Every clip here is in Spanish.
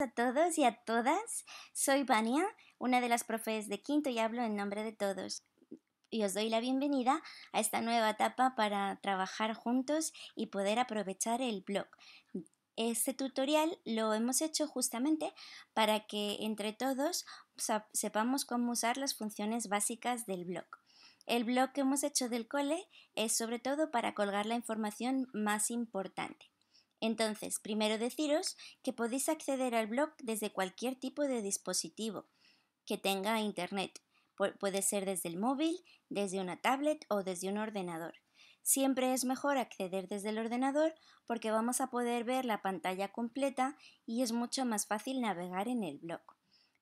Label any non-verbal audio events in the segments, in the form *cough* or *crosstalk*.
a todos y a todas. Soy Vania, una de las profes de quinto y hablo en nombre de todos. Y os doy la bienvenida a esta nueva etapa para trabajar juntos y poder aprovechar el blog. Este tutorial lo hemos hecho justamente para que entre todos sepamos cómo usar las funciones básicas del blog. El blog que hemos hecho del cole es sobre todo para colgar la información más importante. Entonces, primero deciros que podéis acceder al blog desde cualquier tipo de dispositivo que tenga internet. Puede ser desde el móvil, desde una tablet o desde un ordenador. Siempre es mejor acceder desde el ordenador porque vamos a poder ver la pantalla completa y es mucho más fácil navegar en el blog.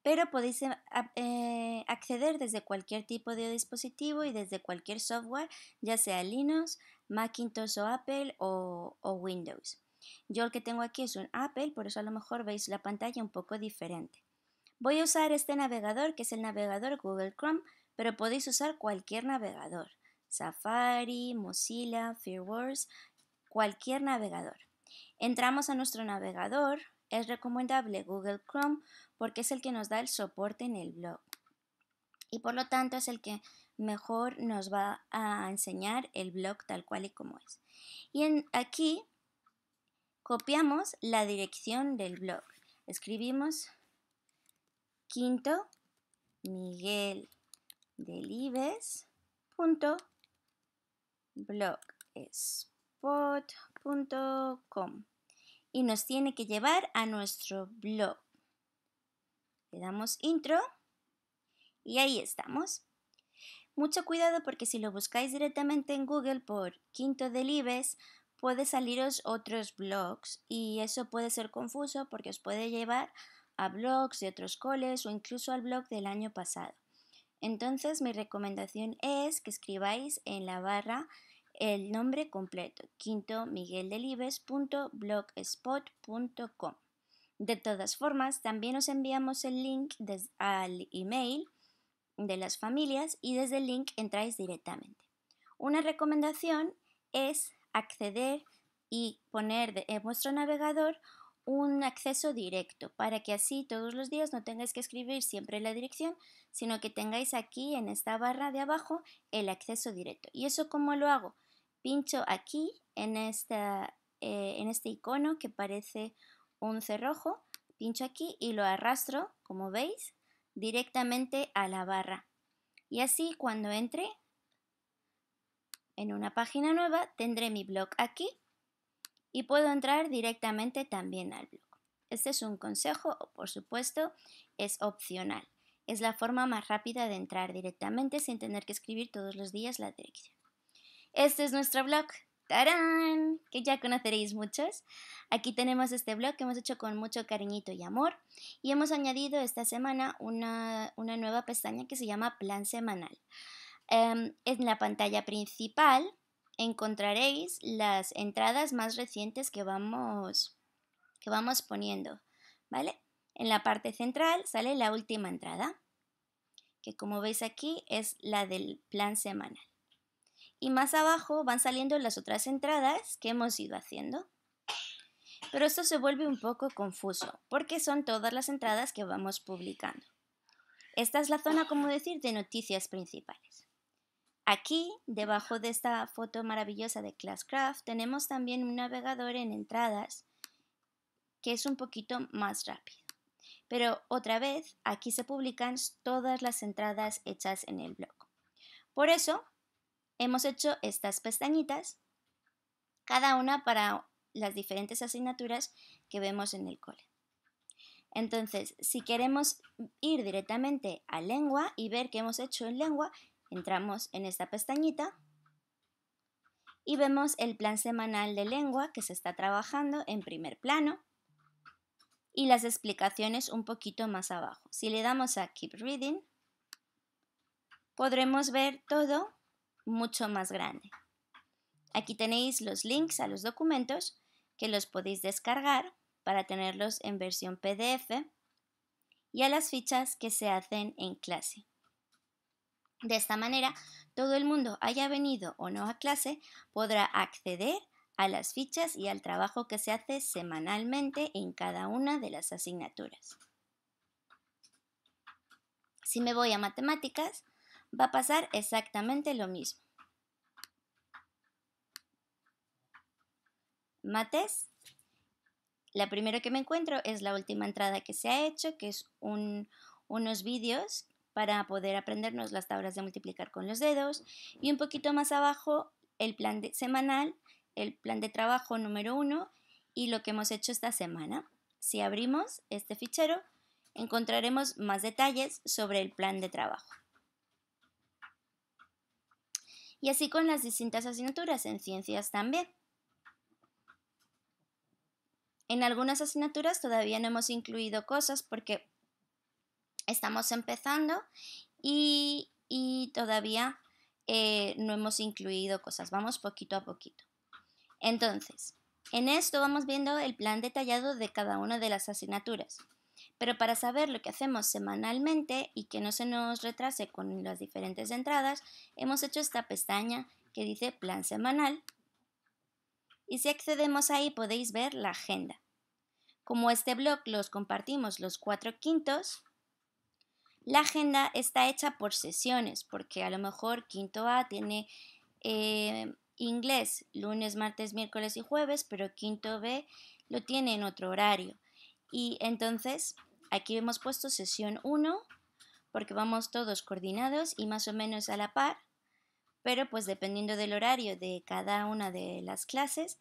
Pero podéis eh, eh, acceder desde cualquier tipo de dispositivo y desde cualquier software, ya sea Linux, Macintosh o Apple o Windows. Yo el que tengo aquí es un Apple, por eso a lo mejor veis la pantalla un poco diferente. Voy a usar este navegador, que es el navegador Google Chrome, pero podéis usar cualquier navegador. Safari, Mozilla, Firefox, cualquier navegador. Entramos a nuestro navegador. Es recomendable Google Chrome porque es el que nos da el soporte en el blog. Y por lo tanto es el que mejor nos va a enseñar el blog tal cual y como es. Y en, aquí Copiamos la dirección del blog. Escribimos quinto miguel delibes.blogspot.com y nos tiene que llevar a nuestro blog. Le damos intro y ahí estamos. Mucho cuidado porque si lo buscáis directamente en Google por Quinto Delibes, puede saliros otros blogs y eso puede ser confuso porque os puede llevar a blogs de otros coles o incluso al blog del año pasado. Entonces mi recomendación es que escribáis en la barra el nombre completo, quinto quintomigueldelibes.blogspot.com. De todas formas, también os enviamos el link al email de las familias y desde el link entráis directamente. Una recomendación es acceder y poner en vuestro eh, navegador un acceso directo para que así todos los días no tengáis que escribir siempre la dirección, sino que tengáis aquí en esta barra de abajo el acceso directo. ¿Y eso cómo lo hago? Pincho aquí en, esta, eh, en este icono que parece un cerrojo, pincho aquí y lo arrastro, como veis, directamente a la barra. Y así cuando entre en una página nueva tendré mi blog aquí y puedo entrar directamente también al blog. Este es un consejo, o por supuesto, es opcional. Es la forma más rápida de entrar directamente sin tener que escribir todos los días la dirección. Este es nuestro blog. ¡Tarán! Que ya conoceréis muchos. Aquí tenemos este blog que hemos hecho con mucho cariñito y amor. Y hemos añadido esta semana una nueva pestaña que se llama Plan Semanal. Em, en la pantalla principal encontraréis las entradas más recientes que vamos, que vamos poniendo, ¿vale? En la parte central sale la última entrada, que como veis aquí es la del plan semanal. Y más abajo van saliendo las otras entradas que hemos ido haciendo. Pero esto se vuelve un poco confuso, porque son todas las entradas que vamos publicando. Esta es la zona, como decir, de noticias principales. Aquí, debajo de esta foto maravillosa de Classcraft, tenemos también un navegador en entradas que es un poquito más rápido. Pero otra vez, aquí se publican todas las entradas hechas en el blog. Por eso, hemos hecho estas pestañitas, cada una para las diferentes asignaturas que vemos en el cole. Entonces, si queremos ir directamente a lengua y ver qué hemos hecho en lengua, Entramos en esta pestañita y vemos el plan semanal de lengua que se está trabajando en primer plano y las explicaciones un poquito más abajo. Si le damos a Keep Reading, podremos ver todo mucho más grande. Aquí tenéis los links a los documentos que los podéis descargar para tenerlos en versión PDF y a las fichas que se hacen en clase. De esta manera, todo el mundo, haya venido o no a clase, podrá acceder a las fichas y al trabajo que se hace semanalmente en cada una de las asignaturas. Si me voy a matemáticas, va a pasar exactamente lo mismo. Mates, la primera que me encuentro es la última entrada que se ha hecho, que es unos vídeos para poder aprendernos las tablas de multiplicar con los dedos. Y un poquito más abajo, el plan de, semanal, el plan de trabajo número uno y lo que hemos hecho esta semana. Si abrimos este fichero, encontraremos más detalles sobre el plan de trabajo. Y así con las distintas asignaturas en ciencias también. En algunas asignaturas todavía no hemos incluido cosas porque estamos empezando y, todavía eh, no hemos incluido cosas, vamos poquito a poquito. Entonces, en esto vamos viendo el plan detallado de cada una de las asignaturas. Pero para saber lo que hacemos semanalmente y que no se nos retrase con las diferentes entradas, hemos hecho esta pestaña que dice plan semanal. Y si accedemos ahí podéis ver la agenda. Como este blog los compartimos los cuatro quintos, la agenda está hecha por sesiones, porque a lo mejor quinto A tiene eh, inglés lunes, martes, miércoles y jueves, pero quinto B lo tiene en otro horario. Y entonces aquí hemos puesto sesión 1, porque vamos todos coordinados y más o menos a la par, pero pues dependiendo del horario de cada una de las clases,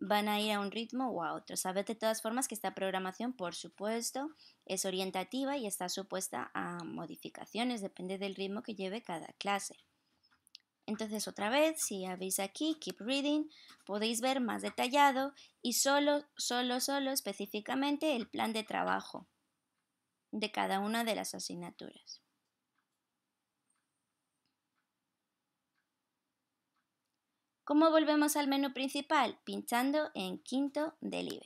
van a ir a un ritmo o a otro. Sabed de todas formas que esta programación, por supuesto, es orientativa y está supuesta a modificaciones, depende del ritmo que lleve cada clase. Entonces, otra vez, si habéis aquí, Keep Reading, podéis ver más detallado y solo, solo, solo específicamente el plan de trabajo de cada una de las asignaturas. ¿Cómo volvemos al menú principal? Pinchando en quinto del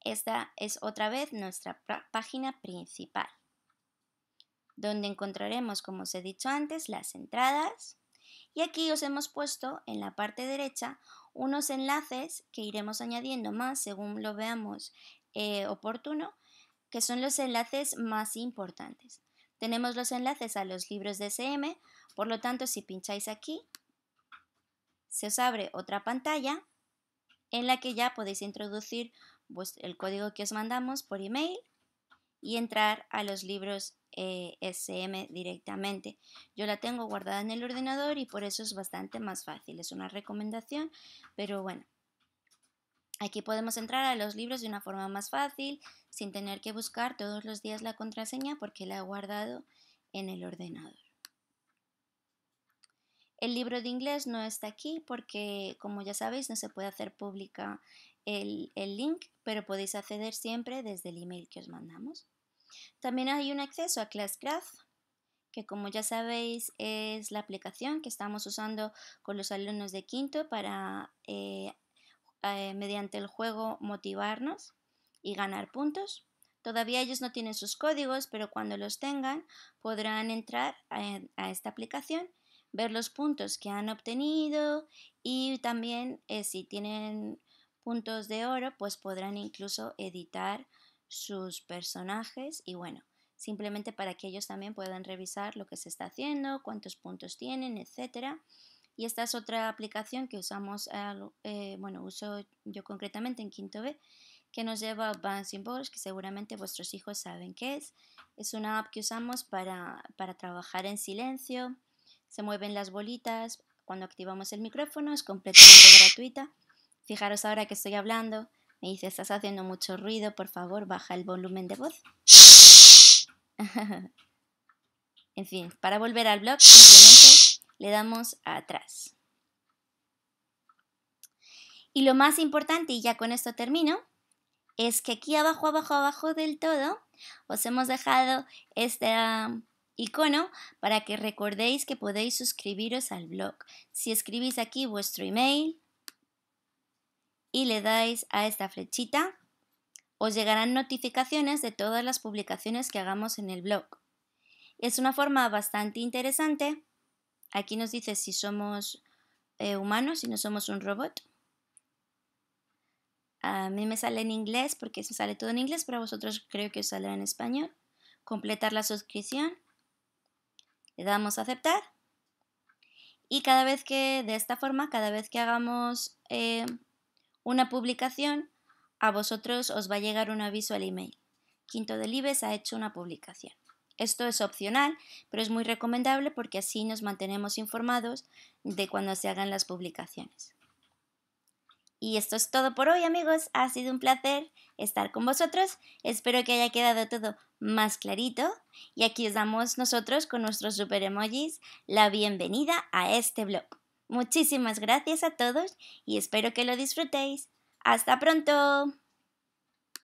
Esta es otra vez nuestra página principal, donde encontraremos, como os he dicho antes, las entradas. Y aquí os hemos puesto en la parte derecha unos enlaces que iremos añadiendo más según lo veamos eh, oportuno, que son los enlaces más importantes. Tenemos los enlaces a los libros de SM, por lo tanto si pincháis aquí se os abre otra pantalla en la que ya podéis introducir pues, el código que os mandamos por email y entrar a los libros eh, SM directamente. Yo la tengo guardada en el ordenador y por eso es bastante más fácil. Es una recomendación, pero bueno. Aquí podemos entrar a los libros de una forma más fácil, sin tener que buscar todos los días la contraseña porque la he guardado en el ordenador. El libro de inglés no está aquí porque, como ya sabéis, no se puede hacer pública el, link, pero podéis acceder siempre desde el email que os mandamos. También hay un acceso a ClassCraft, que como ya sabéis es la aplicación que estamos usando con los alumnos de quinto para, eh, eh, mediante el juego, motivarnos y ganar puntos. Todavía ellos no tienen sus códigos, pero cuando los tengan podrán entrar a esta aplicación ver los puntos que han obtenido y también eh, si tienen puntos de oro, pues podrán incluso editar sus personajes y bueno, simplemente para que ellos también puedan revisar lo que se está haciendo, cuántos puntos tienen, etcétera. Y esta es otra aplicación que usamos, eh, bueno, uso yo concretamente en Quinto B, que nos lleva a Bouncing Balls, que seguramente vuestros hijos saben qué es. Es una app que usamos para, para trabajar en silencio, se mueven las bolitas cuando activamos el micrófono, es completamente gratuita. Fijaros ahora que estoy hablando, me dice, estás haciendo mucho ruido, por favor, baja el volumen de voz. *laughs* en fin, para volver al blog, simplemente le damos atrás. Y lo más importante, y ya con esto termino, es que aquí abajo, abajo, abajo del todo, os hemos dejado esta icono para que recordéis que podéis suscribiros al blog. Si escribís aquí vuestro email y le dais a esta flechita, os llegarán notificaciones de todas las publicaciones que hagamos en el blog. Es una forma bastante interesante. Aquí nos dice si somos eh, humanos, si no somos un robot. A mí me sale en inglés porque se sale todo en inglés, pero a vosotros creo que os saldrá en español. Completar la suscripción le damos a aceptar y cada vez que, de esta forma, cada vez que hagamos eh, una publicación, a vosotros os va a llegar un aviso al email. Quinto del ha hecho una publicación. Esto es opcional, pero es muy recomendable porque así nos mantenemos informados de cuando se hagan las publicaciones. Y esto es todo por hoy amigos, ha sido un placer estar con vosotros, espero que haya quedado todo más clarito y aquí os damos nosotros con nuestros super emojis la bienvenida a este blog. Muchísimas gracias a todos y espero que lo disfrutéis. ¡Hasta pronto!